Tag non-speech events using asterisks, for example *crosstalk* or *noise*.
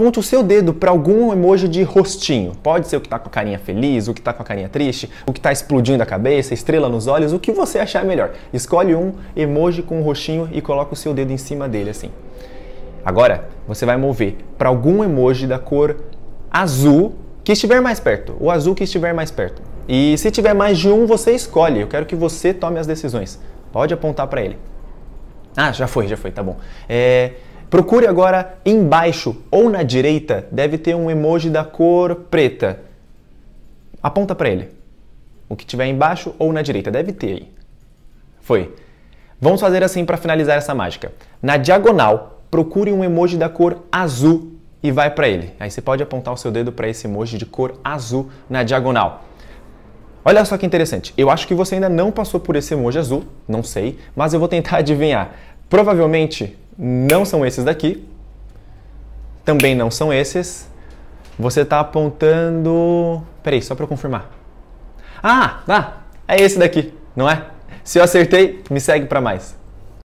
aponta o seu dedo para algum emoji de rostinho. Pode ser o que está com a carinha feliz, o que está com a carinha triste, o que está explodindo a cabeça, estrela nos olhos, o que você achar melhor. Escolhe um emoji com um rostinho e coloca o seu dedo em cima dele assim. Agora, você vai mover para algum emoji da cor azul que estiver mais perto, o azul que estiver mais perto. E se tiver mais de um, você escolhe. Eu quero que você tome as decisões. Pode apontar para ele. Ah, já foi, já foi, tá bom. É, Procure agora embaixo ou na direita, deve ter um emoji da cor preta. Aponta para ele. O que tiver embaixo ou na direita, deve ter aí. Foi. Vamos fazer assim para finalizar essa mágica. Na diagonal, procure um emoji da cor azul e vai para ele. Aí você pode apontar o seu dedo para esse emoji de cor azul na diagonal. Olha só que interessante. Eu acho que você ainda não passou por esse emoji azul, não sei, mas eu vou tentar *laughs* adivinhar. Provavelmente não são esses daqui, também não são esses. Você está apontando. Peraí, só para confirmar. Ah, tá. Ah, é esse daqui, não é? Se eu acertei, me segue para mais.